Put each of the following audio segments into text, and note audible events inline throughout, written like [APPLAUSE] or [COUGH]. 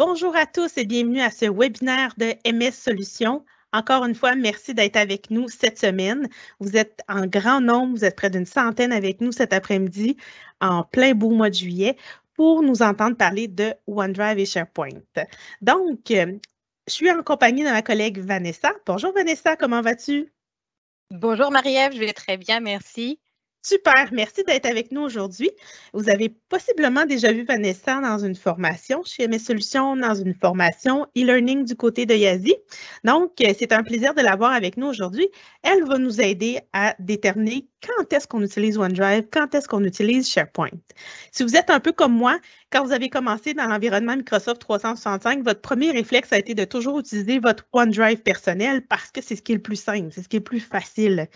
Bonjour à tous et bienvenue à ce webinaire de MS Solutions. Encore une fois, merci d'être avec nous cette semaine. Vous êtes en grand nombre, vous êtes près d'une centaine avec nous cet après-midi en plein beau mois de juillet pour nous entendre parler de OneDrive et SharePoint. Donc, euh, je suis en compagnie de ma collègue Vanessa. Bonjour Vanessa, comment vas-tu? Bonjour Marie-Ève, je vais très bien, merci. Super, merci d'être avec nous aujourd'hui. Vous avez possiblement déjà vu Vanessa dans une formation chez MS Solutions, dans une formation e-learning du côté de Yazi. Donc, euh, c'est un plaisir de l'avoir avec nous aujourd'hui. Elle va nous aider à déterminer quand est-ce qu'on utilise OneDrive, quand est-ce qu'on utilise SharePoint. Si vous êtes un peu comme moi, quand vous avez commencé dans l'environnement Microsoft 365, votre premier réflexe a été de toujours utiliser votre OneDrive personnel parce que c'est ce qui est le plus simple, c'est ce qui est le plus facile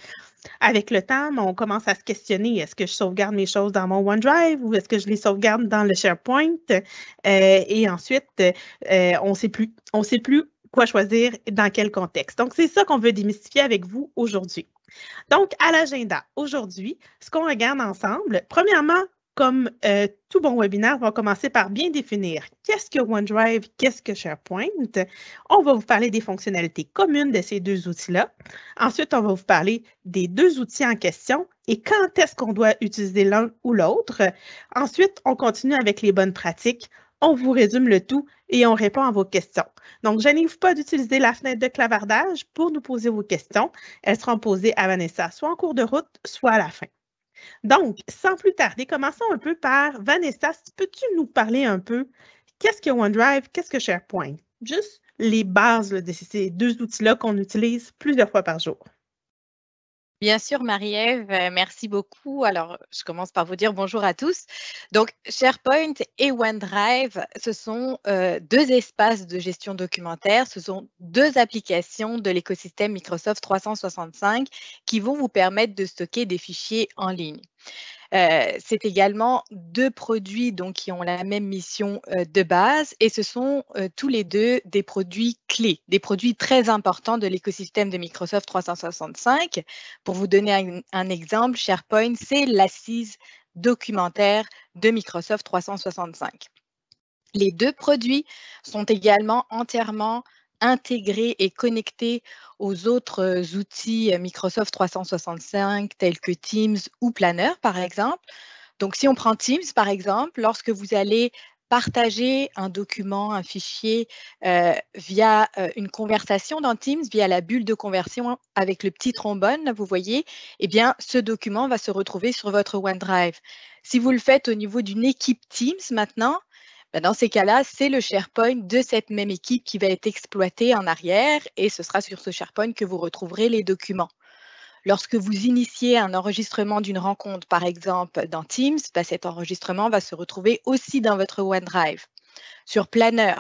avec le temps, ben, on commence à se questionner est-ce que je sauvegarde mes choses dans mon OneDrive ou est-ce que je les sauvegarde dans le SharePoint euh, Et ensuite, euh, on ne sait plus, on sait plus quoi choisir et dans quel contexte. Donc, c'est ça qu'on veut démystifier avec vous aujourd'hui. Donc, à l'agenda, aujourd'hui, ce qu'on regarde ensemble, premièrement, comme euh, tout bon webinaire, on va commencer par bien définir qu'est-ce que OneDrive, qu'est-ce que SharePoint. On va vous parler des fonctionnalités communes de ces deux outils-là. Ensuite, on va vous parler des deux outils en question et quand est-ce qu'on doit utiliser l'un ou l'autre. Ensuite, on continue avec les bonnes pratiques. On vous résume le tout et on répond à vos questions. Donc, je vous pas d'utiliser la fenêtre de clavardage pour nous poser vos questions. Elles seront posées à Vanessa soit en cours de route, soit à la fin. Donc, sans plus tarder, commençons un peu par Vanessa, peux-tu nous parler un peu qu'est-ce que OneDrive, qu'est-ce que SharePoint? Juste les bases de ces deux outils-là qu'on utilise plusieurs fois par jour. Bien sûr, Marie-Ève, euh, merci beaucoup. Alors, je commence par vous dire bonjour à tous. Donc, SharePoint et OneDrive, ce sont euh, deux espaces de gestion documentaire, ce sont deux applications de l'écosystème Microsoft 365 qui vont vous permettre de stocker des fichiers en ligne c'est également deux produits donc, qui ont la même mission de base et ce sont tous les deux des produits clés, des produits très importants de l'écosystème de Microsoft 365. Pour vous donner un, un exemple, SharePoint, c'est l'assise documentaire de Microsoft 365. Les deux produits sont également entièrement intégré et connecté aux autres euh, outils euh, Microsoft 365 tels que Teams ou Planner, par exemple. Donc, si on prend Teams, par exemple, lorsque vous allez partager un document, un fichier euh, via une conversation dans Teams, via la bulle de conversion avec le petit trombone, vous voyez, eh bien, ce document va se retrouver sur votre OneDrive. Si vous le faites au niveau d'une équipe Teams maintenant, ben, dans ces cas-là, c'est le SharePoint de cette même équipe qui va être exploité en arrière et ce sera sur ce SharePoint que vous retrouverez les documents. Lorsque vous initiez un enregistrement d'une rencontre, par exemple dans Teams, ben, cet enregistrement va se retrouver aussi dans votre OneDrive. Sur Planner,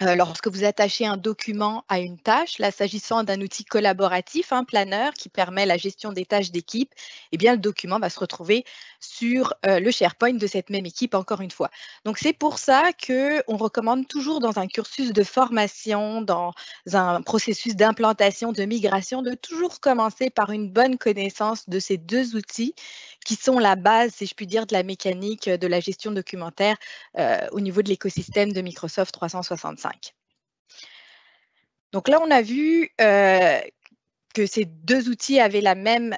euh, lorsque vous attachez un document à une tâche, là s'agissant d'un outil collaboratif, un hein, planeur qui permet la gestion des tâches d'équipe, eh bien le document va se retrouver sur euh, le SharePoint de cette même équipe encore une fois. Donc c'est pour ça que recommande toujours dans un cursus de formation, dans un processus d'implantation de migration de toujours commencer par une bonne connaissance de ces deux outils qui sont la base, si je puis dire, de la mécanique euh, de la gestion documentaire euh, au niveau de l'écosystème de Microsoft 365. Donc là, on a vu euh, que ces deux outils avaient la même,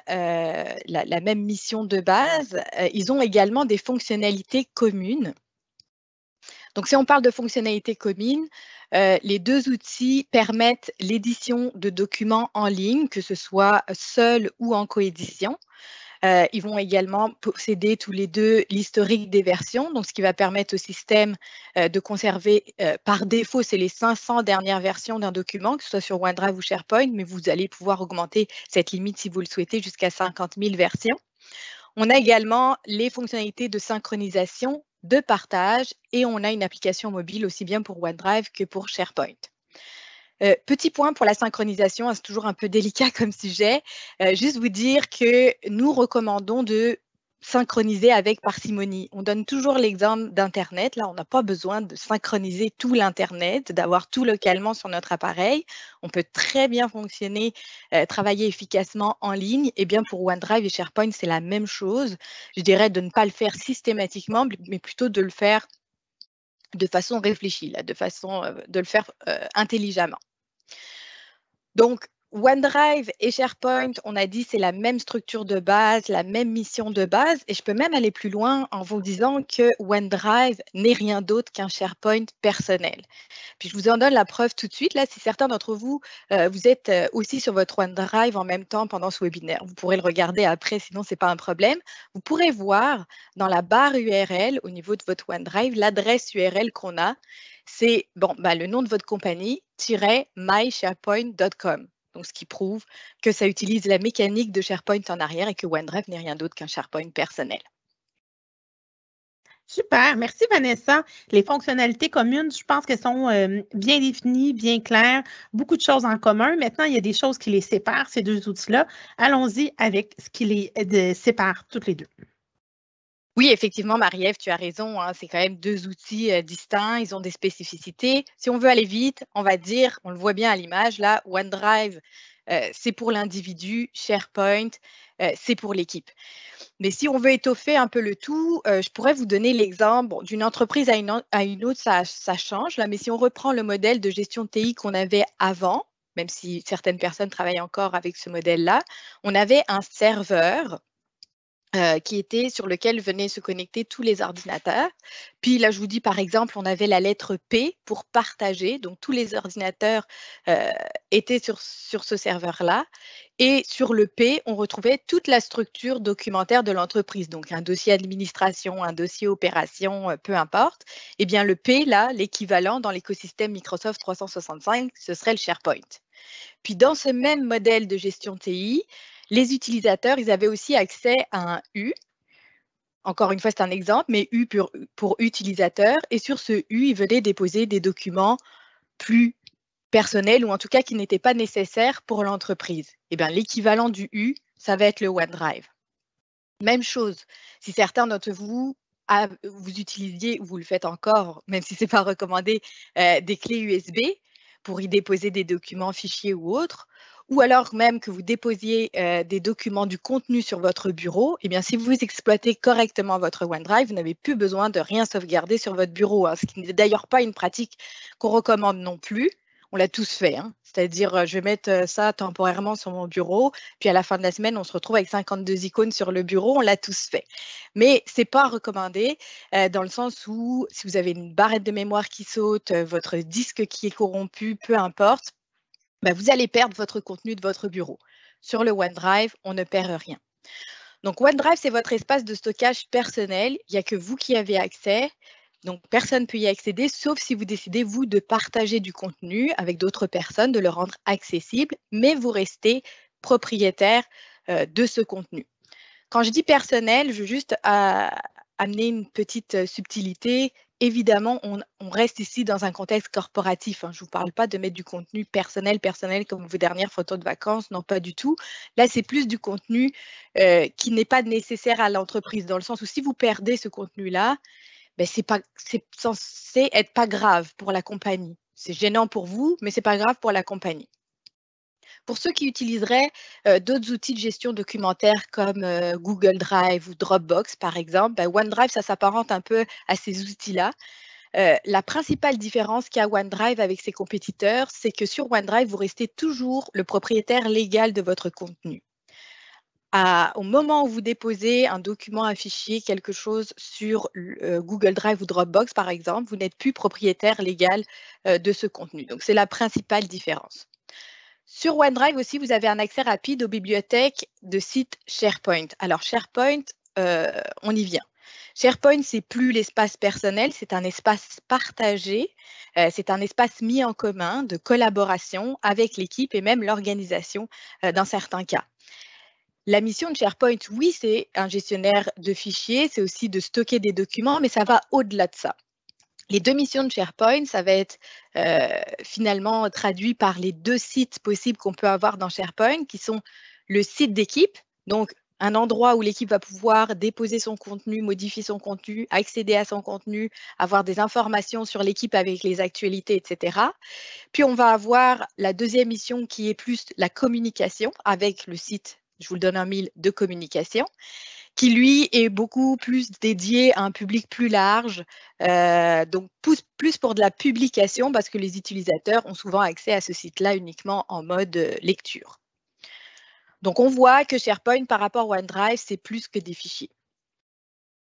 mission de base. ils ont également des fonctionnalités communes. Donc si on parle de fonctionnalités communes, les deux outils permettent l'édition de documents en ligne, que ce soit seul ou en coédition. Euh, ils vont également posséder tous les deux l'historique des versions, donc ce qui va permettre au système euh, de conserver euh, par défaut, c'est les 500 dernières versions d'un document, que ce soit sur OneDrive ou SharePoint, mais vous allez pouvoir augmenter cette limite si vous le souhaitez jusqu'à 50 000 versions. On a également les fonctionnalités de synchronisation, de partage et on a une application mobile aussi bien pour OneDrive que pour SharePoint. Euh, petit point pour la synchronisation, hein, c'est toujours un peu délicat comme sujet. Euh, juste vous dire que nous recommandons de synchroniser avec parcimonie. On donne toujours l'exemple d'Internet. Là, on n'a pas besoin de synchroniser tout l'Internet, d'avoir tout localement sur notre appareil. On peut très bien fonctionner, euh, travailler efficacement en ligne. Et eh bien pour OneDrive et SharePoint, c'est la même chose. Je dirais de ne pas le faire systématiquement, mais plutôt de le faire de façon réfléchie, là, de façon euh, de le faire euh, intelligemment. Donc, OneDrive et SharePoint, on a dit c'est la même structure de base, la même mission de base, et je peux même aller plus loin en vous disant que OneDrive n'est rien d'autre qu'un SharePoint personnel. Puis je vous en donne la preuve tout de suite, là, si certains d'entre vous, euh, vous êtes euh, aussi sur votre OneDrive en même temps pendant ce webinaire. Vous pourrez le regarder après, sinon ce n'est pas un problème. Vous pourrez voir dans la barre URL au niveau de votre OneDrive l'adresse URL qu'on a. C'est bon, bah, le nom de votre compagnie, mysharepoint.com donc ce qui prouve que ça utilise la mécanique de SharePoint en arrière et que OneDrive n'est rien d'autre qu'un SharePoint personnel. Super, merci Vanessa. Les fonctionnalités communes, je pense qu'elles sont euh, bien définies, bien claires, beaucoup de choses en commun. Maintenant, il y a des choses qui les séparent, ces deux outils-là. Allons-y avec ce qui les euh, sépare toutes les deux. Oui, effectivement, Marie-Ève, tu as raison. Hein, c'est quand même deux outils euh, distincts. Ils ont des spécificités. Si on veut aller vite, on va dire, on le voit bien à l'image, là, OneDrive, euh, c'est pour l'individu, SharePoint, euh, c'est pour l'équipe. Mais si on veut étoffer un peu le tout, je pourrais vous donner l'exemple d'une entreprise à une, à une autre, ça, change. Là, mais si on reprend le modèle de gestion TI qu'on avait avant, même si certaines personnes travaillent encore avec ce modèle-là, on avait un serveur euh, qui était sur lequel venaient se connecter tous les ordinateurs. Puis là, je vous dis par exemple, on avait la lettre P pour partager. Donc tous les ordinateurs euh, étaient sur, sur ce serveur-là. Et sur le P, on retrouvait toute la structure documentaire de l'entreprise. Donc un dossier administration, un dossier opération, euh, peu importe. Eh bien le P, là, l'équivalent dans l'écosystème Microsoft 365, ce serait le SharePoint. Puis dans ce même modèle de gestion TI, les utilisateurs, ils avaient aussi accès à un U. Encore une fois, c'est un exemple, mais U pour, pour utilisateur. Et sur ce U, ils venaient déposer des documents plus personnels ou en tout cas qui n'étaient pas nécessaires pour l'entreprise. Eh bien, l'équivalent du U, ça va être le OneDrive. Même chose, si certains d'entre vous vous utilisiez ou vous le faites encore, même si ce n'est pas recommandé, euh, des clés USB pour y déposer des documents, fichiers ou autres, ou alors même que vous déposiez euh, des documents du contenu sur votre bureau, eh bien, si vous exploitez correctement votre OneDrive, vous n'avez plus besoin de rien sauvegarder sur votre bureau, hein, ce qui n'est d'ailleurs pas une pratique qu'on recommande non plus. On l'a tous fait, hein. c'est-à-dire euh, je vais mettre euh, ça temporairement sur mon bureau, puis à la fin de la semaine, on se retrouve avec 52 icônes sur le bureau, on l'a tous fait. Mais ce n'est pas recommandé dans le sens où si vous avez une barrette de mémoire qui saute, votre disque qui est corrompu, peu importe, bah, vous allez perdre votre contenu de votre bureau. Sur le OneDrive, on ne perd rien. Donc OneDrive, c'est votre espace de stockage personnel. Il n'y a que vous qui avez accès. Donc personne ne peut y accéder, sauf si vous décidez, vous, de partager du contenu avec d'autres personnes, de le rendre accessible, mais vous restez propriétaire euh, de ce contenu. Quand je dis personnel, je veux juste euh, amener une petite euh, subtilité évidemment, on, reste ici dans un contexte corporatif. Hein. Je ne vous parle pas de mettre du contenu personnel, personnel comme vos dernières photos de vacances, non pas du tout. Là, c'est plus du contenu euh, qui n'est pas nécessaire à l'entreprise, dans le sens où si vous perdez ce contenu-là, ben, c'est pas c'est censé être pas grave pour la compagnie. C'est gênant pour vous, mais c'est pas grave pour la compagnie. Pour ceux qui utiliseraient euh, d'autres outils de gestion documentaire comme euh, Google Drive ou Dropbox, par exemple, ben, OneDrive, ça s'apparente un peu à ces outils-là. Euh, la principale différence qu'a OneDrive avec ses compétiteurs, c'est que sur OneDrive, vous restez toujours le propriétaire légal de votre contenu. au moment où vous déposez un document, un fichier, quelque chose sur Google Drive ou Dropbox, par exemple, vous n'êtes plus propriétaire légal de ce contenu. Donc, c'est la principale différence. Sur OneDrive aussi, vous avez un accès rapide aux bibliothèques de sites SharePoint. Alors SharePoint, euh, on y vient. SharePoint, c'est plus l'espace personnel, c'est un espace partagé, euh, c'est un espace mis en commun de collaboration avec l'équipe et même l'organisation euh, dans certains cas. La mission de SharePoint, oui, c'est un gestionnaire de fichiers, c'est aussi de stocker des documents, mais ça va au-delà de ça les deux missions de SharePoint, ça va être euh, finalement traduit par les deux sites possibles qu'on peut avoir dans SharePoint, qui sont le site d'équipe, donc un endroit où l'équipe va pouvoir déposer son contenu, modifier son contenu, accéder à son contenu, avoir des informations sur l'équipe avec les actualités, etc. Puis on va avoir la deuxième mission qui est plus la communication avec le site, je vous le donne un mille, de communication qui lui est beaucoup plus dédié à un public plus large, euh, donc plus, pour de la publication parce que les utilisateurs ont souvent accès à ce site-là uniquement en mode euh, lecture. Donc on voit que SharePoint par rapport à OneDrive, c'est plus que des fichiers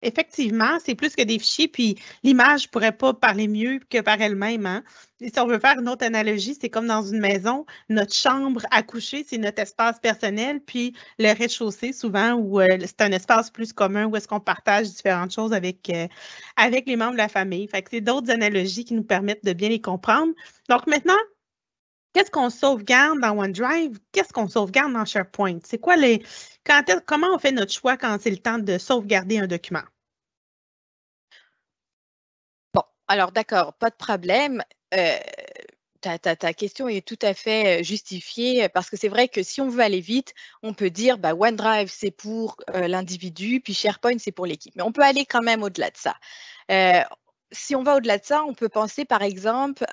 effectivement, c'est plus que des fichiers, puis l'image ne pourrait pas parler mieux que par elle-même. Hein. Et si on veut faire une autre analogie, c'est comme dans une maison, notre chambre à coucher, c'est notre espace personnel, puis le rez-de-chaussée, souvent, où euh, c'est un espace plus commun, où est-ce qu'on partage différentes choses avec, euh, avec les membres de la famille. Fait que c'est d'autres analogies qui nous permettent de bien les comprendre. Donc maintenant, Qu'est-ce qu'on sauvegarde dans OneDrive? Qu'est-ce qu'on sauvegarde dans SharePoint? C'est quoi les. Quand, comment on fait notre choix quand c'est le temps de sauvegarder un document? alors d'accord, pas de problème. Euh, ta, ta, question est tout à fait euh, justifiée euh, parce que c'est vrai que si on veut aller vite, on peut dire bah, OneDrive c'est pour l'individu, puis SharePoint c'est pour l'équipe. Mais on peut aller quand même au-delà de ça si on va au-delà de ça, on peut penser par exemple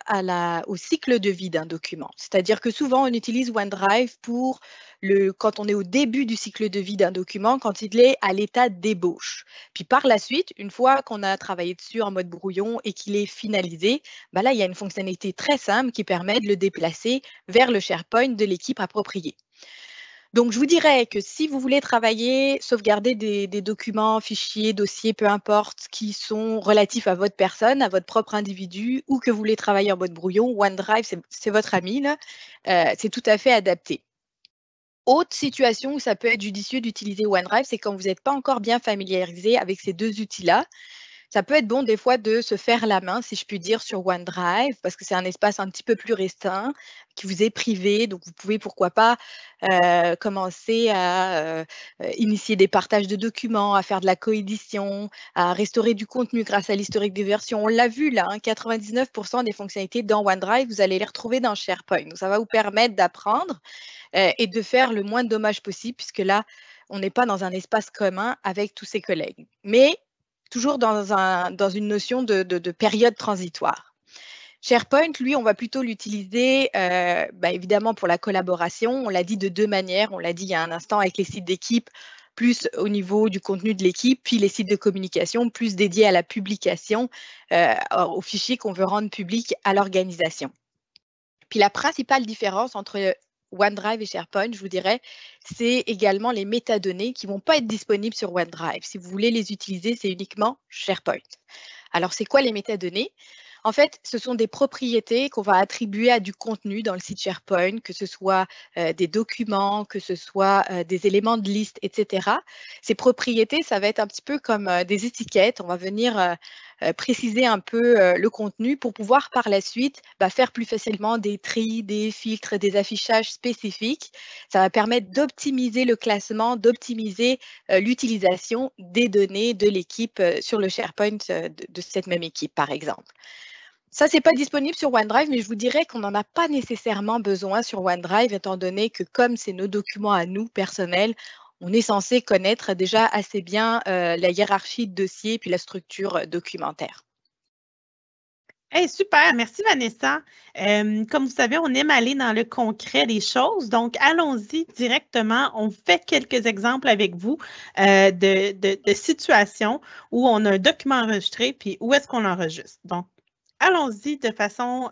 au cycle de vie d'un document. C'est-à-dire que souvent, on utilise OneDrive pour quand on est au début du cycle de vie d'un document, quand il est à l'état d'ébauche. Puis par la suite, une fois qu'on a travaillé dessus en mode brouillon et qu'il est finalisé, bah là, il y a une fonctionnalité très simple qui permet de le déplacer vers le SharePoint de l'équipe appropriée. Donc, je vous dirais que si vous voulez travailler, sauvegarder des, documents, fichiers, dossiers, peu importe, qui sont relatifs à votre personne, à votre propre individu, ou que vous voulez travailler en mode brouillon, OneDrive, c'est votre ami, euh, c'est tout à fait adapté. Autre situation où ça peut être judicieux d'utiliser OneDrive, c'est quand vous n'êtes pas encore bien familiarisé avec ces deux outils-là ça peut être bon des fois de se faire la main, si je puis dire, sur OneDrive, parce que c'est un espace un petit peu plus restreint qui vous est privé. Donc, vous pouvez, pourquoi pas, euh, commencer à euh, euh, initier des partages de documents, à faire de la coédition, à restaurer du contenu grâce à l'historique des versions. On l'a vu là, 99% hein, des fonctionnalités dans OneDrive, vous allez les retrouver dans SharePoint. Donc, ça va vous permettre d'apprendre et de faire le moins de dommages possible, puisque là, on n'est pas dans un espace commun avec tous ses collègues. Mais toujours dans, une notion de, période transitoire. SharePoint, lui, on va plutôt l'utiliser euh, bah, évidemment pour la collaboration. On l'a dit de deux manières. On l'a dit il y a un instant avec les sites d'équipe, plus au niveau du contenu de l'équipe, puis les sites de communication, plus dédiés à la publication, euh, aux fichiers qu'on veut rendre publics à l'organisation. Puis la principale différence entre OneDrive et SharePoint, je vous dirais, c'est également les métadonnées qui ne vont pas être disponibles sur OneDrive. Si vous voulez les utiliser, c'est uniquement SharePoint. Alors, c'est quoi les métadonnées en fait, ce sont des propriétés qu'on va attribuer à du contenu dans le site SharePoint, que ce soit euh, des documents, que ce soit euh, des éléments de liste, etc. Ces propriétés, ça va être un petit peu comme euh, des étiquettes. On va venir euh, préciser un peu euh, le contenu pour pouvoir par la suite bah, faire plus facilement des tris, des filtres, des affichages spécifiques. Ça va permettre d'optimiser le classement, d'optimiser euh, l'utilisation des données de l'équipe sur le SharePoint de cette même équipe, par exemple. Ça, n'est pas disponible sur OneDrive, mais je vous dirais qu'on n'en a pas nécessairement besoin sur OneDrive, étant donné que comme c'est nos documents à nous personnels, on est censé connaître déjà assez bien euh, la hiérarchie de dossiers puis la structure euh, documentaire. super, merci Vanessa. Euh, comme vous savez, on aime aller dans le concret des choses, donc allons-y directement. On fait quelques exemples avec vous de, situations où on a un document enregistré, puis où est-ce qu'on l'enregistre. Donc, allons-y de façon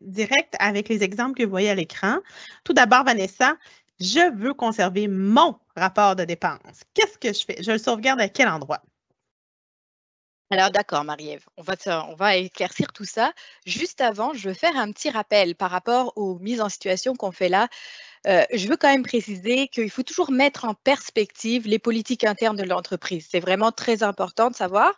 directe avec les exemples que vous voyez à l'écran. Tout d'abord, Vanessa, je veux conserver mon rapport de dépenses. Qu'est-ce que je fais? Je le sauvegarde à quel endroit? Alors d'accord, Marie-Ève, on va, on va éclaircir tout ça. Juste avant, je veux faire un petit rappel par rapport aux mises en situation qu'on fait là. Euh, je veux quand même préciser qu'il faut toujours mettre en perspective les politiques internes de l'entreprise. C'est vraiment très important de savoir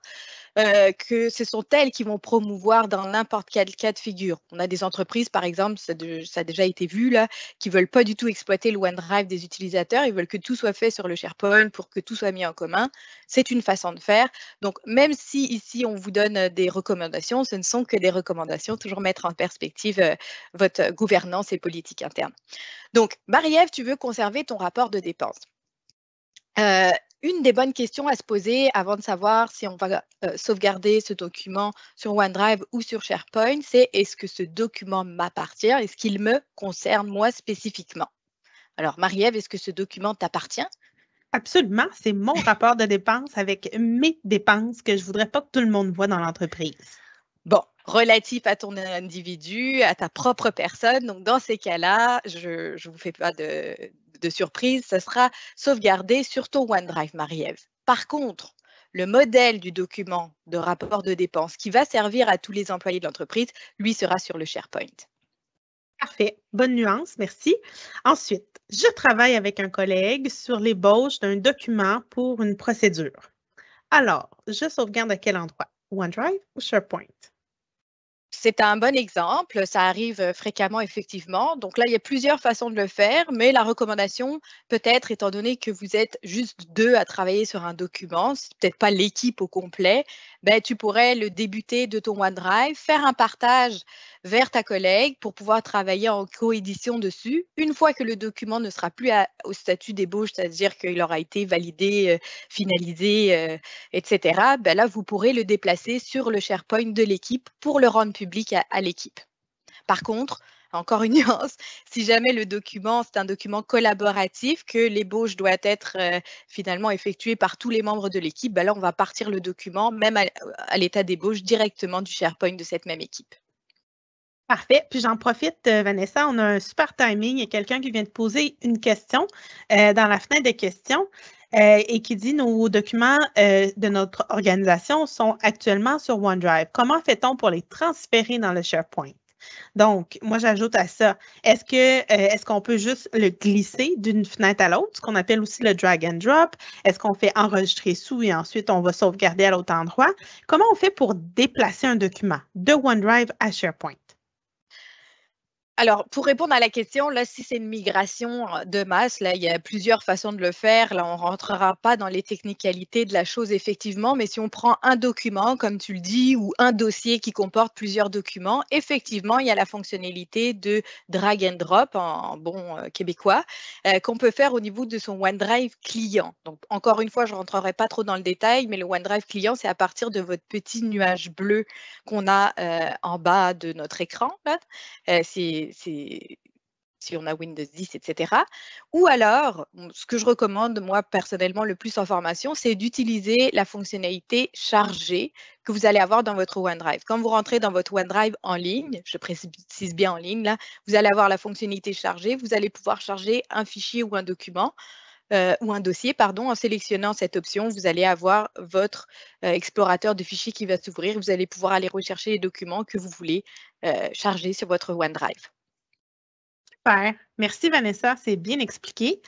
euh, que ce sont elles qui vont promouvoir dans n'importe quel cas de figure. On a des entreprises, par exemple, ça, a déjà été vu là, qui veulent pas du tout exploiter le OneDrive des utilisateurs. Ils veulent que tout soit fait sur le SharePoint pour que tout soit mis en commun. C'est une façon de faire. Donc, même si ici on vous donne euh, des recommandations, ce ne sont que des recommandations. Toujours mettre en perspective euh, votre gouvernance et politique interne. Donc, Marie-Ève, tu veux conserver ton rapport de dépenses une des bonnes questions à se poser avant de savoir si on va euh, sauvegarder ce document sur OneDrive ou sur SharePoint, c'est est-ce que ce document m'appartient Est-ce qu'il me concerne moi spécifiquement Alors Marie-Ève, est-ce que ce document t'appartient Absolument, c'est mon [LAUGHS] rapport de dépenses avec mes dépenses que je ne voudrais pas que tout le monde voit dans l'entreprise. Bon, relatif à ton individu, à ta propre personne. Donc, dans ces cas-là, je ne vous fais pas de, de surprise, ce sera sauvegardé sur ton OneDrive, Marie-Ève. Par contre, le modèle du document de rapport de dépenses qui va servir à tous les employés de l'entreprise, lui sera sur le SharePoint. Parfait. Bonne nuance, merci. Ensuite, je travaille avec un collègue sur l'ébauche d'un document pour une procédure. Alors, je sauvegarde à quel endroit? OneDrive ou SharePoint? C'est un bon exemple, ça arrive euh, fréquemment effectivement. Donc là, il y a plusieurs façons de le faire, mais la recommandation, peut-être étant donné que vous êtes juste deux à travailler sur un document, c'est peut-être pas l'équipe au complet, ben, tu pourrais le débuter de ton OneDrive, faire un partage vers ta collègue pour pouvoir travailler en coédition dessus. Une fois que le document ne sera plus au statut d'ébauche, c'est-à-dire qu'il aura été validé, euh, finalisé, euh, etc., ben là, vous pourrez le déplacer sur le SharePoint de l'équipe pour le rendre public à, l'équipe. Par contre, encore une [LAUGHS] nuance, si jamais le document, c'est un document collaboratif, que l'ébauche doit être euh, finalement effectuée par tous les membres de l'équipe, ben là, on va partir le document, même à l'état d'ébauche, directement du SharePoint de cette même équipe. Parfait. Puis j'en profite, euh, Vanessa, on a un super timing. Il y a quelqu'un qui vient de poser une question euh, dans la fenêtre des questions euh, et qui dit nos documents de notre organisation sont actuellement sur OneDrive. Comment fait-on pour les transférer dans le SharePoint? Donc, moi, j'ajoute à ça, est-ce que est-ce qu'on peut juste le glisser d'une fenêtre à l'autre, ce qu'on appelle aussi le drag and drop? Est-ce qu'on fait enregistrer sous et ensuite on va sauvegarder à l'autre endroit? Comment on fait pour déplacer un document de OneDrive à SharePoint? Alors, pour répondre à la question, là, si c'est une migration euh, de masse, là, il y a plusieurs façons de le faire. Là, on ne rentrera pas dans les technicalités de la chose, effectivement, mais si on prend un document, comme tu le dis, ou un dossier qui comporte plusieurs documents, effectivement, il y a la fonctionnalité de drag and drop, en bon euh, québécois, euh, qu'on peut faire au niveau de son OneDrive client. Donc, encore une fois, je ne rentrerai pas trop dans le détail, mais le OneDrive client, c'est à partir de votre petit nuage bleu qu'on a en bas de notre écran. c'est si on a Windows 10, etc. Ou alors, ce que je recommande, moi personnellement, le plus en formation, c'est d'utiliser la fonctionnalité chargée que vous allez avoir dans votre OneDrive. Quand vous rentrez dans votre OneDrive en ligne, je précise bien en ligne, là, vous allez avoir la fonctionnalité chargée, vous allez pouvoir charger un fichier ou un document. Euh, ou un dossier, pardon, en sélectionnant cette option, vous allez avoir votre euh, explorateur de fichiers qui va s'ouvrir. Vous allez pouvoir aller rechercher les documents que vous voulez euh, charger sur votre OneDrive. Super. Merci Vanessa, c'est bien expliqué.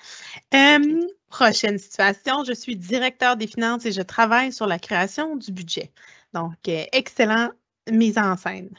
Euh, prochaine situation, je suis directeur des finances et je travaille sur la création du budget. Donc, euh, excellent mise en scène.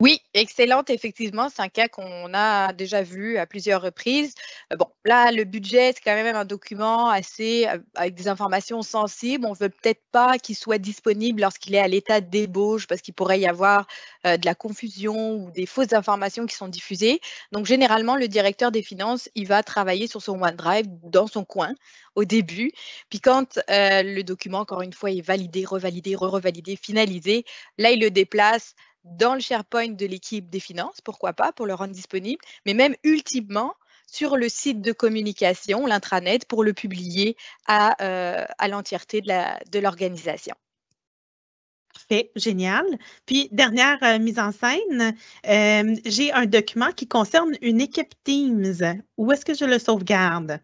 Oui, excellente. Effectivement, c'est un cas qu'on a déjà vu à plusieurs reprises. Euh, bon, là, le budget, c'est quand même un document assez euh, avec des informations sensibles. On ne veut peut-être pas qu'il soit disponible lorsqu'il est à l'état d'ébauche parce qu'il pourrait y avoir euh, de la confusion ou des fausses informations qui sont diffusées. Donc, généralement, le directeur des finances, il va travailler sur son OneDrive dans son coin au début. Puis quand le document, encore une fois, est validé, revalidé, re-revalidé, finalisé, là, il le déplace dans le SharePoint de l'équipe des finances, pourquoi pas, pour le rendre disponible, mais même ultimement sur le site de communication, l'intranet, pour le publier à, euh, l'entièreté de l'organisation. Parfait, génial. Puis, dernière euh, mise en scène, euh, j'ai un document qui concerne une équipe Teams. Où est-ce que je le sauvegarde?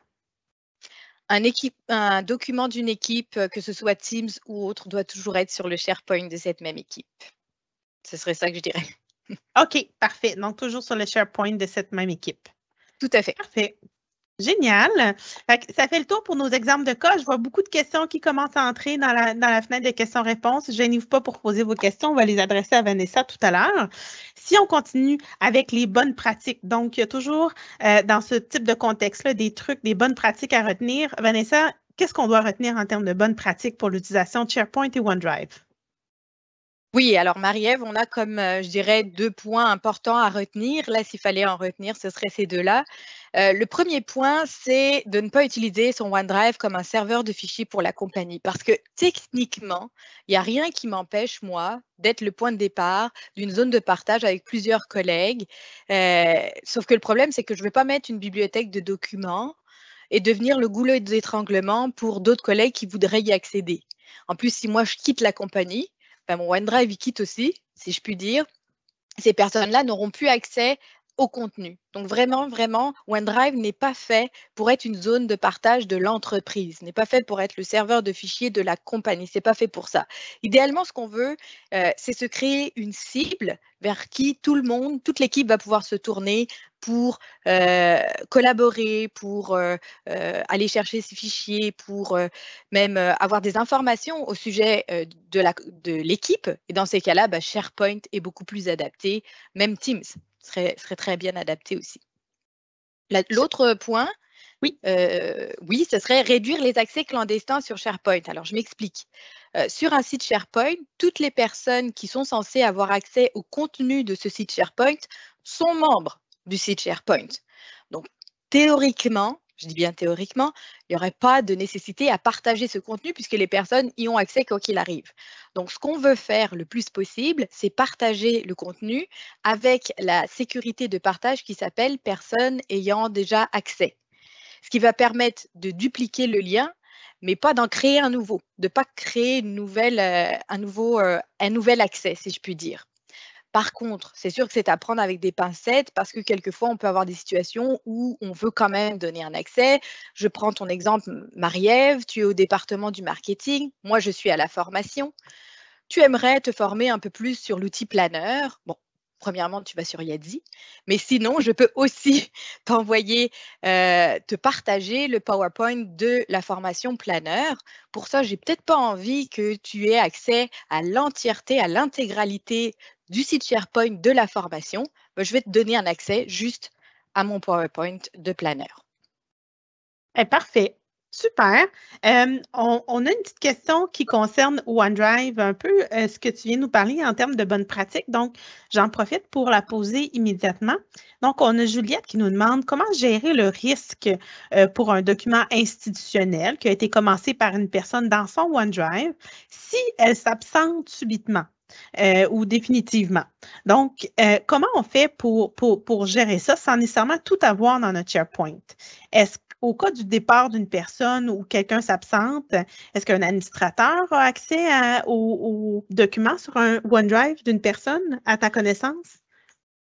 un document d'une équipe, que ce soit Teams ou autre, doit toujours être sur le SharePoint de cette même équipe. Ce serait ça que je dirais. [LAUGHS] OK, parfait. Donc, toujours sur le SharePoint de cette même équipe. Tout à fait. Parfait. Génial. Ça fait le tour pour nos exemples de cas. Je vois beaucoup de questions qui commencent à entrer dans la, fenêtre de questions-réponses. gênez veux pas pour poser vos questions. On va les adresser à Vanessa tout à l'heure. Si on continue avec les bonnes pratiques, donc il y a toujours euh, dans ce type de contexte-là des trucs, des bonnes pratiques à retenir. Vanessa, qu'est-ce qu'on doit retenir en termes de bonnes pratiques pour l'utilisation de SharePoint et OneDrive? Oui, alors Marie-Ève, on a comme, euh, je dirais, deux points importants à retenir. Là, s'il fallait en retenir, ce serait ces deux-là. Euh, le premier point, c'est de ne pas utiliser son OneDrive comme un serveur de fichiers pour la compagnie, parce que techniquement, il n'y a rien qui m'empêche, moi, d'être le point de départ d'une zone de partage avec plusieurs collègues. Euh, sauf que le problème, c'est que je ne vais pas mettre une bibliothèque de documents et devenir le goulot d'étranglement pour d'autres collègues qui voudraient y accéder. En plus, si moi je quitte la compagnie, ben mon OneDrive il quitte aussi, si je puis dire. Ces personnes-là n'auront plus accès au contenu. Donc vraiment, vraiment, OneDrive n'est pas fait pour être une zone de partage de l'entreprise, n'est pas fait pour être le serveur de fichiers de la compagnie, c'est pas fait pour ça. Idéalement, ce qu'on veut, euh, c'est se créer une cible vers qui tout le monde, toute l'équipe va pouvoir se tourner pour collaborer, pour aller chercher ces fichiers, pour même avoir des informations au sujet de l'équipe. et dans ces cas-là, bah, SharePoint est beaucoup plus adapté, même Teams serait, très bien adapté aussi. L'autre point, oui. oui, ce serait réduire les accès clandestins sur SharePoint. Alors, je m'explique. sur un site SharePoint, toutes les personnes qui sont censées avoir accès au contenu de ce site SharePoint sont membres du site SharePoint. Donc, théoriquement, je dis bien théoriquement, il n'y aurait pas de nécessité à partager ce contenu puisque les personnes y ont accès quoi qu'il arrive. Donc, ce qu'on veut faire le plus possible, c'est partager le contenu avec la sécurité de partage qui s'appelle personnes ayant déjà accès. Ce qui va permettre de dupliquer le lien, mais pas d'en créer un nouveau, de ne pas créer une nouvelle, euh, un, nouveau, euh, un nouvel accès, si je puis dire. Par contre, c'est sûr que c'est à prendre avec des pincettes parce que quelquefois, on peut avoir des situations où on veut quand même donner un accès. Je prends ton exemple, Marie-Ève, tu es au département du marketing, moi je suis à la formation. Tu aimerais te former un peu plus sur l'outil planeur. Bon, premièrement, tu vas sur Yadzi. Mais sinon, je peux aussi [LAUGHS] t'envoyer, euh, te partager le PowerPoint de la formation planeur. Pour ça, j'ai peut-être pas envie que tu aies accès à l'entièreté, à l'intégralité du site SharePoint de la formation, bah, je vais te donner un accès juste à mon PowerPoint de planeur. Eh, parfait. Super. Euh, on, a une petite question qui concerne OneDrive, un peu est euh, ce que tu viens nous parler en termes de bonnes pratiques. Donc, j'en profite pour la poser immédiatement. Donc, on a Juliette qui nous demande comment gérer le risque euh, pour un document institutionnel qui a été commencé par une personne dans son OneDrive si elle s'absente subitement. Euh, ou définitivement. Donc, euh, comment on fait pour, pour, gérer ça sans nécessairement tout avoir dans notre SharePoint? Est-ce qu'au cas du départ d'une personne ou quelqu'un s'absente, est-ce qu'un administrateur a accès aux, documents sur un OneDrive d'une personne à ta connaissance?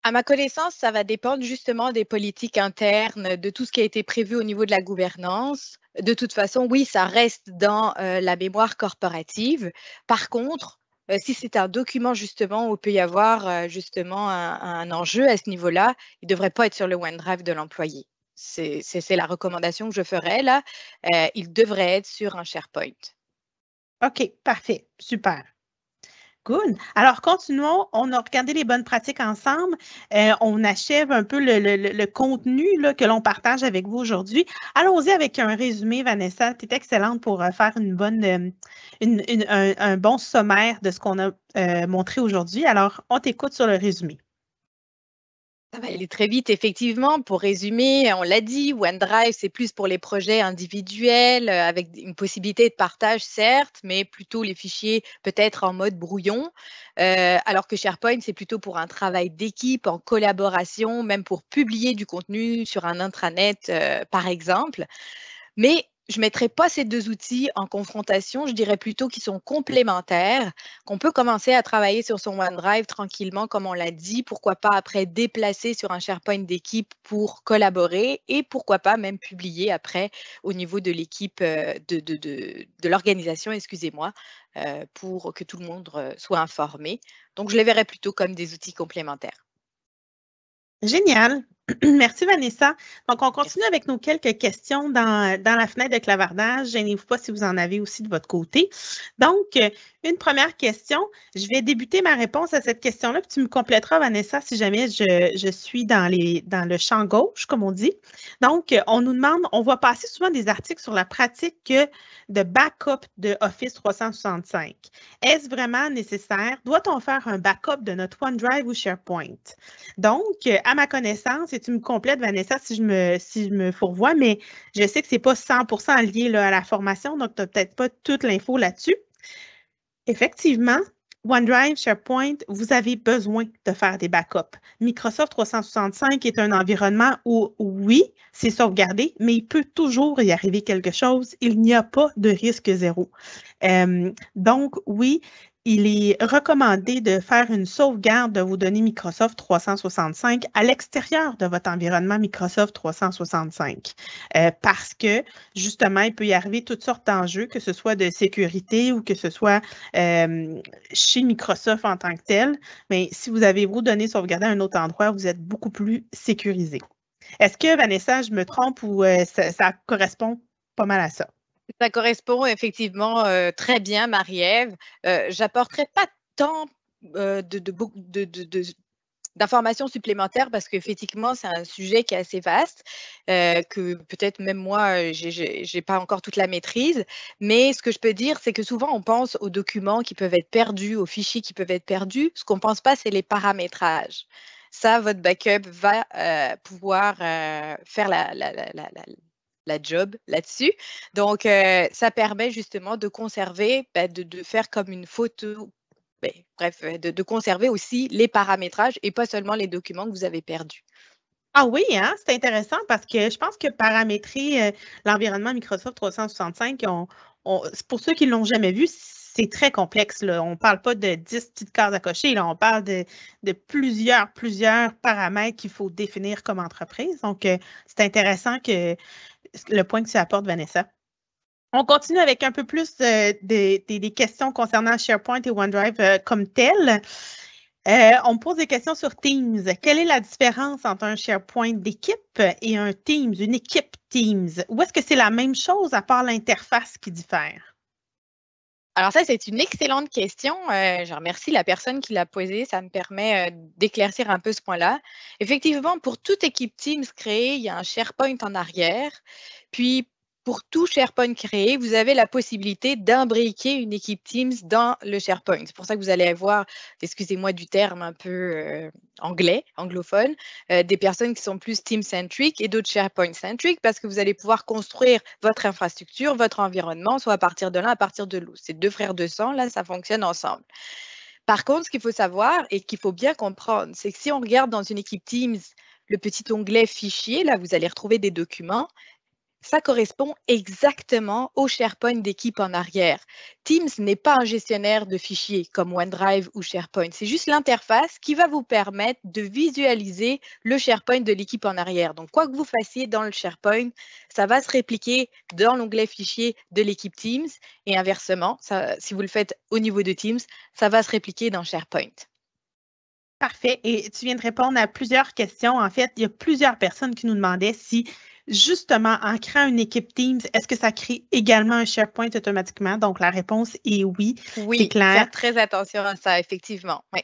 À ma connaissance, ça va dépendre justement des politiques internes, de tout ce qui a été prévu au niveau de la gouvernance. De toute façon, oui, ça reste dans euh, la mémoire corporative. Par contre, euh, si c'est un document justement où il peut y avoir euh, justement un, enjeu à ce niveau-là, il ne devrait pas être sur le OneDrive de l'employé. C'est la recommandation que je ferais là. Euh, il devrait être sur un SharePoint. OK, parfait, super. Good. Alors, continuons. On a regardé les bonnes pratiques ensemble. Euh, on achève un peu le, contenu que l'on partage avec vous aujourd'hui. Allons-y avec un résumé, Vanessa. Tu es excellente pour euh, faire une bonne, euh, un, bon sommaire de ce qu'on a montré aujourd'hui. Alors, on t'écoute sur le résumé. Ça va aller très vite, effectivement. Pour résumer, on l'a dit, OneDrive, c'est plus pour les projets individuels, euh, avec une possibilité de partage, certes, mais plutôt les fichiers peut-être en mode brouillon, euh, alors que SharePoint, c'est plutôt pour un travail d'équipe, en collaboration, même pour publier du contenu sur un intranet, euh, par exemple. Mais je ne mettrai pas ces deux outils en confrontation, je dirais plutôt qu'ils sont complémentaires, qu'on peut commencer à travailler sur son OneDrive tranquillement, comme on l'a dit, pourquoi pas après déplacer sur un SharePoint d'équipe pour collaborer et pourquoi pas même publier après au niveau de l'équipe euh, de, de l'organisation, excusez-moi, euh, pour que tout le monde euh, soit informé. Donc, je les verrais plutôt comme des outils complémentaires. Génial. [CLEARS THROAT] Merci Vanessa. Donc, on continue avec nos quelques questions dans, dans la fenêtre de clavardage. Gênez-vous pas si vous en avez aussi de votre côté. Donc, euh, une première question. Je vais débuter ma réponse à cette question-là, puis tu me compléteras, Vanessa, si jamais je, suis dans, le champ gauche, comme on dit. Donc, on nous demande, on voit passer souvent des articles sur la pratique de backup de Office 365. Est-ce vraiment nécessaire? Doit-on faire un backup de notre OneDrive ou SharePoint? Donc, à ma connaissance, et tu me complètes, Vanessa, si je me, fourvoie, mais je sais que ce n'est pas 100 lié à la formation, donc tu n'as peut-être pas toute l'info là-dessus. Effectivement, OneDrive, SharePoint, vous avez besoin de faire des backups. Microsoft 365 est un environnement où, oui, c'est sauvegardé, mais il peut toujours y arriver quelque chose. Il n'y a pas de risque zéro. Euh, donc, oui, il est recommandé de faire une sauvegarde de vos données Microsoft 365 à l'extérieur de votre environnement Microsoft 365 euh, parce que justement, il peut y arriver toutes sortes d'enjeux, que ce soit de sécurité ou que ce soit euh, chez Microsoft en tant que tel. Mais si vous avez vos données sauvegardées à un autre endroit, vous êtes beaucoup plus sécurisé. Est-ce que, Vanessa, je me trompe ou euh, ça correspond pas mal à ça? Ça correspond effectivement euh, très bien, Marie-Ève. Euh, j'apporterai pas tant euh, de, d'informations supplémentaires parce qu'effectivement, c'est un sujet qui est assez vaste, que peut-être même moi, je n'ai pas encore toute la maîtrise. Mais ce que je peux dire, c'est que souvent, on pense aux documents qui peuvent être perdus, aux fichiers qui peuvent être perdus. Ce qu'on ne pense pas, c'est les paramétrages. Ça, votre backup va pouvoir faire la la job là-dessus. Donc, euh, ça permet justement de conserver, ben, de, faire comme une photo, ben, bref, euh, de, conserver aussi les paramétrages et pas seulement les documents que vous avez perdus. Ah oui, hein, c'est intéressant parce que je pense que paramétrer euh, l'environnement Microsoft 365, pour ceux qui ne l'ont jamais vu, c'est très complexe. On ne parle pas de 10 petites cases à cocher, là. on parle de, plusieurs, plusieurs paramètres qu'il faut définir comme entreprise. Donc, c'est intéressant que le point que tu apportes, Vanessa. On continue avec un peu plus des questions concernant SharePoint et OneDrive euh, comme telles. Euh, on pose des questions sur Teams. Quelle est la différence entre un SharePoint d'équipe et un Teams, une équipe Teams? Ou est-ce que c'est la même chose à part l'interface qui diffère? Alors ça, c'est une excellente question. Euh, je remercie la personne qui l'a posée. Ça me permet euh, d'éclaircir un peu ce point-là. Effectivement, pour toute équipe Teams créée, il y a un SharePoint en arrière. Puis pour tout SharePoint créé, vous avez la possibilité d'imbriquer une équipe Teams dans le SharePoint. C'est pour ça que vous allez avoir, excusez-moi du terme un peu euh, anglais, anglophone, euh, des personnes qui sont plus Team-centric et d'autres SharePoint-centric parce que vous allez pouvoir construire votre infrastructure, votre environnement, soit à partir de l'un, à partir de l'autre. C'est deux frères de sang, là, ça fonctionne ensemble. Par contre, ce qu'il faut savoir et qu'il faut bien comprendre, c'est que si on regarde dans une équipe Teams, le petit onglet fichier, là, vous allez retrouver des documents ça correspond exactement au SharePoint d'équipe en arrière. Teams n'est pas un gestionnaire de fichiers comme OneDrive ou SharePoint. C'est juste l'interface qui va vous permettre de visualiser le SharePoint de l'équipe en arrière. Donc, quoi que vous fassiez dans le SharePoint, ça va se répliquer dans l'onglet fichiers de l'équipe Teams et inversement, si vous le faites au niveau de Teams, ça va se répliquer dans SharePoint. Parfait. Et tu viens de répondre à plusieurs questions. En fait, il y a plusieurs personnes qui nous demandaient si Justement, en créant une équipe Teams, est-ce que ça crée également un SharePoint automatiquement? Donc, la réponse est oui. Oui, Faire très attention à ça, effectivement. Oui.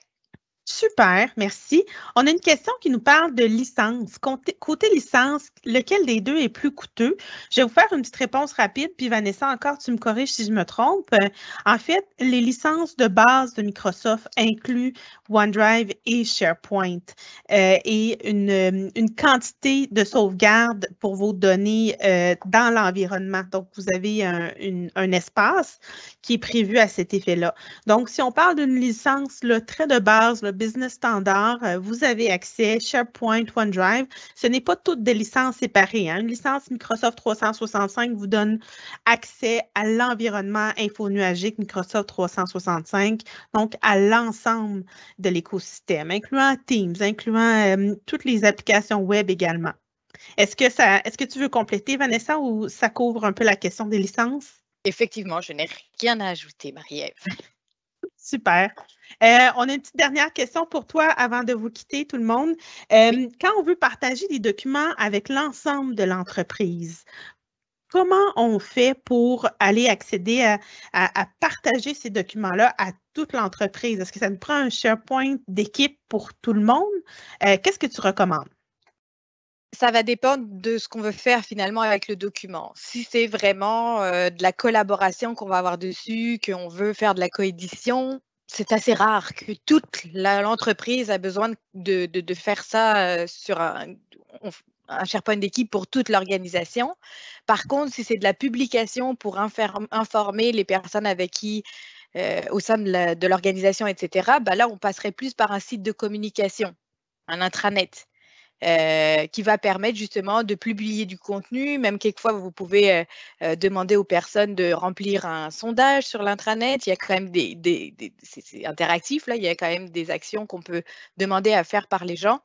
Super, merci. On a une question qui nous parle de licence. côté, licence, lequel des deux est plus coûteux? Je vais vous faire une petite réponse rapide, puis Vanessa, encore, tu me corriges si je me trompe. En fait, les licences de base de Microsoft incluent OneDrive et SharePoint euh, et une, quantité de sauvegarde pour vos données euh, dans l'environnement. Donc, vous avez un, espace qui est prévu à cet effet-là. Donc, si on parle d'une licence le très de base, le business standard, euh, vous avez accès SharePoint, OneDrive. Ce n'est pas toutes des licences séparées. Hein. Une licence Microsoft 365 vous donne accès à l'environnement infonuagique Microsoft 365, donc à l'ensemble de l'écosystème, incluant Teams, incluant euh, toutes les applications web également. Est-ce que ça, est-ce que tu veux compléter, Vanessa, ou ça couvre un peu la question des licences? Effectivement, je n'ai rien à ajouter, Marie-Ève. [LAUGHS] Super. Euh, on a une petite dernière question pour toi avant de vous quitter, tout le monde. Euh, quand on veut partager des documents avec l'ensemble de l'entreprise, comment on fait pour aller accéder à, partager ces documents-là à toute l'entreprise? Est-ce que ça nous prend un SharePoint d'équipe pour tout le monde? Euh, qu'est-ce que tu recommandes? ça va dépendre de ce qu'on veut faire finalement avec le document. Si c'est vraiment euh, de la collaboration qu'on va avoir dessus, qu'on veut faire de la coédition, c'est assez rare que toute l'entreprise a besoin de, faire ça euh, sur un un SharePoint d'équipe pour toute l'organisation. Par contre, si c'est de la publication pour informer les personnes avec qui, euh, au sein de l'organisation, etc., ben bah là, on passerait plus par un site de communication, un intranet. Euh, qui va permettre justement de publier du contenu. Même quelquefois, vous pouvez euh, demander aux personnes de remplir un sondage sur l'intranet. Il y a quand même des c'est interactif là. Il y a quand même des actions qu'on peut demander à faire par les gens.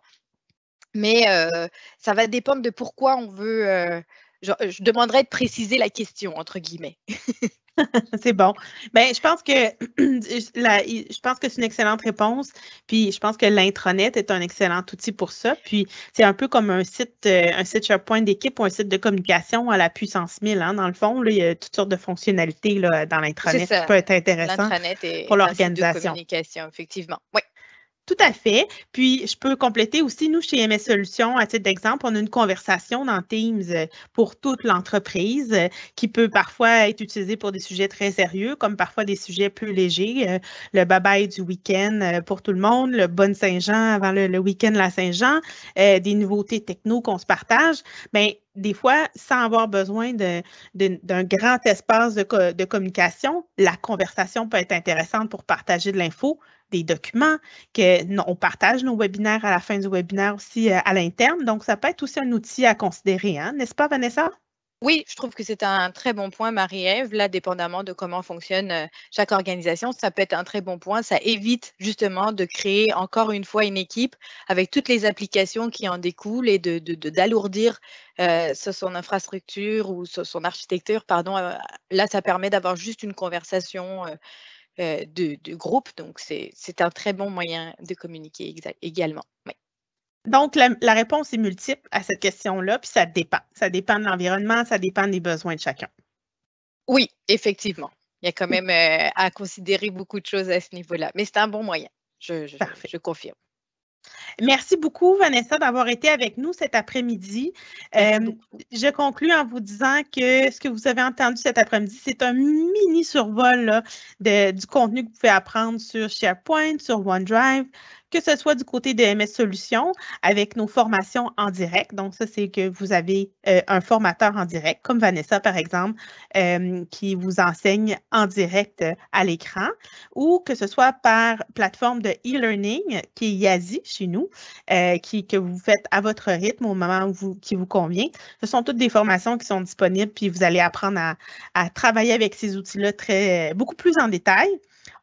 Mais ça va dépendre de pourquoi on veut. je, demanderais de préciser la question, entre guillemets. [LAUGHS] c'est bon. Ben, je pense que [CLEARS THROAT] je pense que c'est une excellente réponse. Puis je pense que l'intranet est un excellent outil pour ça. Puis c'est un peu comme un site, un site SharePoint d'équipe ou un site de communication à la puissance 1000. Hein. Dans le fond, il y a toutes sortes de fonctionnalités dans l'intranet qui peut être intéressantes pour l'organisation. communication, effectivement. Oui. Tout à fait. Puis, je peux compléter aussi, nous, chez MS Solutions, à titre d'exemple, on a une conversation dans Teams euh, pour toute l'entreprise euh, qui peut parfois être utilisée pour des sujets très sérieux, comme parfois des sujets plus légers. Euh, le bye-bye du week-end pour tout le monde, le bonne Saint-Jean avant le, week-end la Saint-Jean, des nouveautés techno qu'on se partage. Mais ben, des fois, sans avoir besoin d'un grand espace de communication, la conversation peut être intéressante pour partager de l'info, des documents, que on partage nos webinaires à la fin du webinaire aussi euh, à l'interne. Donc, ça peut être aussi un outil à considérer, hein, n'est-ce pas, Vanessa? Oui, je trouve que c'est un très bon point, Marie-Ève. Là, dépendamment de comment fonctionne euh, chaque organisation, ça peut être un très bon point. Ça évite justement de créer encore une fois une équipe avec toutes les applications qui en découlent et d'alourdir de, euh, son infrastructure ou son architecture. Pardon, là, ça permet d'avoir juste une conversation. Euh, de, groupe. Donc, c'est un très bon moyen de communiquer également. Donc, la, réponse est multiple à cette question-là, puis ça dépend. Ça dépend de l'environnement, ça dépend des besoins de chacun. Oui, effectivement. Il y a quand même euh, à considérer beaucoup de choses à ce niveau-là, mais c'est un bon moyen. je confirme. Merci beaucoup, Vanessa, d'avoir été avec nous cet après-midi. Euh, je conclue en vous disant que ce que vous avez entendu cet après-midi, c'est un mini survol du contenu que vous pouvez apprendre sur SharePoint, sur OneDrive, que ce soit du côté de MS Solutions avec nos formations en direct. Donc, ça, c'est que vous avez euh, un formateur en direct, comme Vanessa, par exemple, euh, qui vous enseigne en direct euh, à l'écran, ou que ce soit par plateforme de e-learning, qui est Yazi chez nous, que vous faites à votre rythme au moment où qui vous convient. Ce sont toutes des formations qui sont disponibles, puis vous allez apprendre à, à travailler avec ces outils-là beaucoup plus en détail.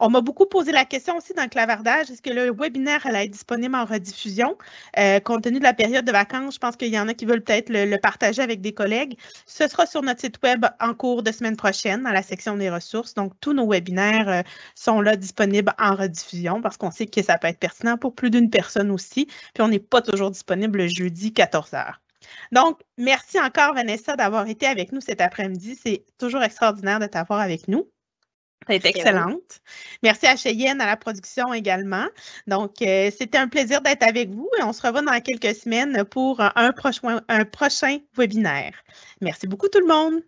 On m'a beaucoup posé la question aussi dans le clavardage, est-ce que le webinaire allait être disponible en rediffusion? Euh, compte tenu de la période de vacances, je pense qu'il y en a qui veulent peut-être le, partager avec des collègues. Ce sera sur notre site web en cours de semaine prochaine, dans la section des ressources. Donc, tous nos webinaires euh, sont là disponibles en rediffusion parce qu'on sait que ça peut être pertinent pour plus d'une personne aussi. Puis, on n'est pas toujours disponible le jeudi 14 heures. Donc, merci encore, Vanessa, d'avoir été avec nous cet après-midi. C'est toujours extraordinaire de t'avoir avec nous. C'est excellente. Merci à Cheyenne à la production également. Donc, euh, c'était un plaisir d'être avec vous et on se revoit dans quelques semaines pour un prochain, un prochain webinaire. Merci beaucoup tout le monde.